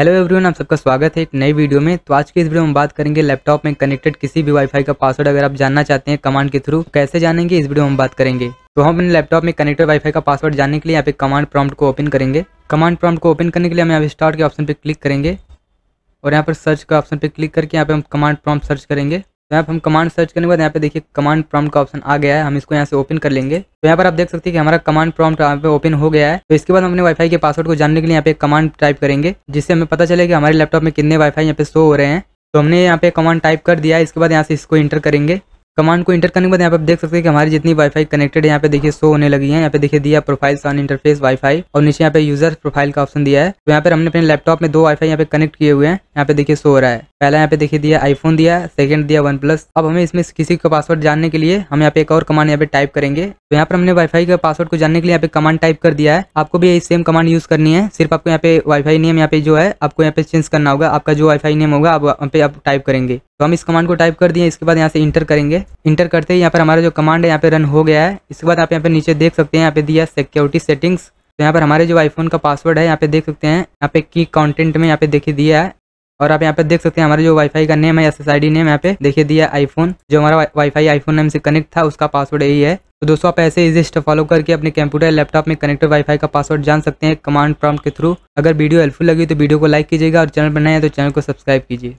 hello everyone आप सबका स्वागत है एक नई वीडियो में तो आज की इस वीडियो में बात करेंगे लैपटॉप में कनेक्टेड किसी भी वाईफाई का पासवर्ड अगर आप जानना चाहते हैं कमांड के थ्रू कैसे जानेंगे इस वीडियो में हम बात करेंगे तो हम अपने लैपटॉप में कनेक्टेड वाईफाई का पासवर्ड जानने के लिए यहाँ पे कमांड प्रॉम्प्ट को ओपन करेंगे कमांड प्रॉम्प्ट को ओपन करने के लिए हम यहाँ पे स्टार्ट के ऑप्शन पर क्लिक करेंगे और यहाँ पर सर्च का ऑप्शन पर क्लिक करके यहाँ पे हम कमांड प्रॉम्प्ट सर्च करेंगे तो यहाँ पर हम कमांड सर्च करने के बाद यहाँ पे देखिए कमांड प्रॉम्प्ट का ऑप्शन आ गया है हम इसको यहाँ से ओपन कर लेंगे तो यहाँ पर आप देख सकते हैं कि हमारा कमांड प्रॉम्प्ट यहाँ पे ओपन हो गया है तो इसके बाद हम अपने वाईफाई के पासवर्ड को जानने के लिए यहाँ पे कमांड टाइप करेंगे जिससे हमें पता चले कि हमारे लैपटॉप में कितने वाईफाई यहाँ पे शो हो रहे हैं तो हमने यहाँ पे कमांड टाइप कर दिया इसके बाद यहाँ से इसको इंटर करेंगे कमांड को इंटर करने के बाद यहाँ पे देख सकते हैं कि हमारी जितनी वाईफाई कनेक्टेड है यहाँ पे देखिए शो होने लगी है यहाँ पे देखिए दिया प्रोफाइल्स ऑन इंटरफेस वाईफाई और नीचे यहाँ पे यूजर प्रोफाइल का ऑप्शन दिया है तो यहाँ पर हमने अपने लैपटॉप में दो वाईफाई यहाँ पे कनेक्ट किए हुए हैं यहाँ पे देखिए शो हो रहा है पहला यहाँ पे देखिए दिया आईफोन दिया सेकंड दिया वन प्लस अब हमें इसमें किसी का पासवर्ड जानने के लिए हम यहाँ पे एक और कमांड यहाँ पे टाइप करेंगे तो यहाँ पर हमने वाईफाई का पासवर्ड को जानने के लिए यहाँ पे कमांड टाइप कर दिया है आपको भी यही सेम कमांड यूज करनी है सिर्फ आपको यहाँ पे वाईफाई नेम यहाँ पे जो है आपको यहाँ पे चेंज करना होगा आपका जो वाईफाई नेम होगा आप यहाँ पे आप टाइप करेंगे तो हम इस कमांड को टाइप कर दिए इसके बाद यहाँ से इंटर करेंगे इंटर करते ही यहाँ पर हमारा जो कमांड है यहाँ पे रन हो गया है इसके बाद आप यहाँ पे नीचे देख सकते हैं यहाँ पे दिया सिक्योरिटी सेटिंग्स तो यहाँ पर हमारे जो आईफोन का पासवर्ड है यहाँ पे देख सकते हैं यहाँ पे की कंटेंट में यहाँ पे देखिए दिया है और आप यहाँ पे देख सकते हैं हमारे जो वाईफाई का नेम है S S I D name यहाँ पे देखिए दिया आईफोन जो हमारा वाईफाई आईफोन नेम से कनेक्ट था उसका पासवर्ड यही है तो दोस्तों आप ऐसे इजी स्टेप फॉलो करके अपने कंप्यूटर लैपटॉप में कनेक्टेड वाईफाई का पासवर्ड जान सकते हैं कमांड प्रॉम्प्ट के थ्रू अगर वीडियो हेल्पफुल लगी तो वीडियो को लाइक कीजिएगा और चैनल पर नए हैं तो चैनल को सब्सक्राइब कीजिए